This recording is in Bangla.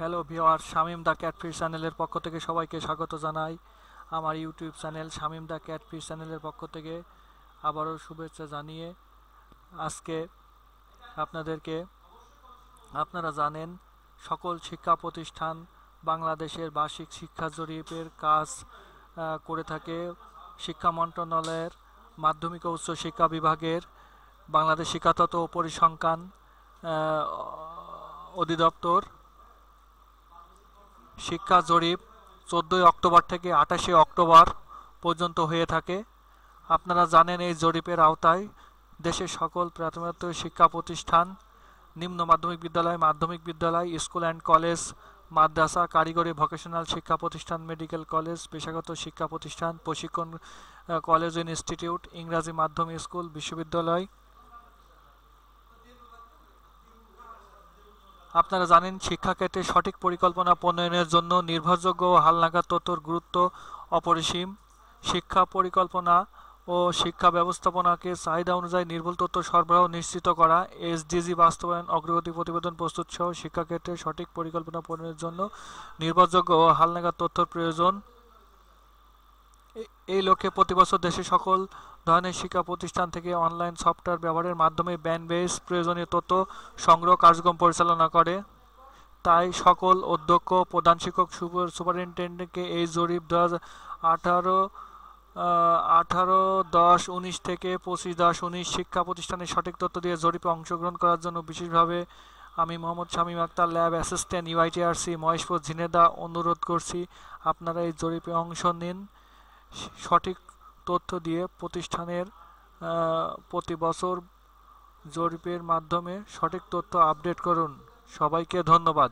hello viewer Shamim the catfish চ্যানেলের পক্ষ থেকে সবাইকে স্বাগত জানাই আমার YouTube channel Shamim the catfish চ্যানেলের পক্ষ থেকে আবারও শুভেচ্ছা জানিয়ে আজকে আপনাদেরকে আপনারা জানেন সকল শিক্ষা প্রতিষ্ঠান বাংলাদেশের বার্ষিক শিক্ষা জরিপের কাজ করে থাকে শিক্ষা মন্ত্রণালয়ের মাধ্যমিক ও উচ্চ শিক্ষা বিভাগের বাংলাদেশ শিক্ষাতত্ত্ব পরিসংখ্যান অধিদপ্তর শিক্ষা জরিপ চোদ্দোই অক্টোবর থেকে আঠাশে অক্টোবর পর্যন্ত হয়ে থাকে আপনারা জানেন এই জরিপের আওতায় দেশের সকল প্রাথমিক শিক্ষা প্রতিষ্ঠান নিম্ন মাধ্যমিক বিদ্যালয় মাধ্যমিক বিদ্যালয় স্কুল অ্যান্ড কলেজ মাদ্রাসা কারিগরি ভোকেশনাল শিক্ষা প্রতিষ্ঠান মেডিকেল কলেজ পেশাগত শিক্ষা প্রতিষ্ঠান প্রশিক্ষণ কলেজ ইনস্টিটিউট ইংরাজি মাধ্যম স্কুল বিশ্ববিদ্যালয় আপনারা জানেন শিক্ষাক্ষেত্রে সঠিক পরিকল্পনা প্রণয়নের জন্য নির্ভরযোগ্য ও হালনাগাদ তথ্যর গুরুত্ব অপরিসীম শিক্ষা পরিকল্পনা ও শিক্ষা ব্যবস্থাপনাকে চাহিদা অনুযায়ী নির্ভুল তথ্য সরবরাহ নিশ্চিত করা এসডিজি বাস্তবায়ন অগ্রগতি প্রতিবেদন প্রস্তুত সহ শিক্ষাক্ষেত্রে সঠিক পরিকল্পনা প্রণয়নের জন্য নির্ভরযোগ্য ও হালনাগাদ তথ্যর প্রয়োজন এই লক্ষ্যে প্রতি বছর দেশে সকল ধরনের শিক্ষা প্রতিষ্ঠান থেকে অনলাইন সফটওয়্যার ব্যবহারের মাধ্যমে ব্যানবেস প্রয়োজনীয় তথ্য সংগ্রহ কার্যক্রম পরিচালনা করে তাই সকল অধ্যক্ষ প্রধান শিক্ষক সুপারিনটেন্ডেন্টকে এই জরিপ দু আঠারো আঠারো দশ উনিশ থেকে পঁচিশ দশ উনিশ শিক্ষা প্রতিষ্ঠানের সঠিক তথ্য দিয়ে জরিপে অংশগ্রহণ করার জন্য বিশেষভাবে আমি Mohammad Shamim Akhtar lab assistant UITRC Maheshpur Jhenaidah অনুরোধ করছি আপনারা এই জরিপে অংশ নিন সঠিক তথ্য দিয়ে প্রতিষ্ঠানের প্রতি বছর জরিপের মাধ্যমে সঠিক তথ্য আপডেট করুন সবাইকে ধন্যবাদ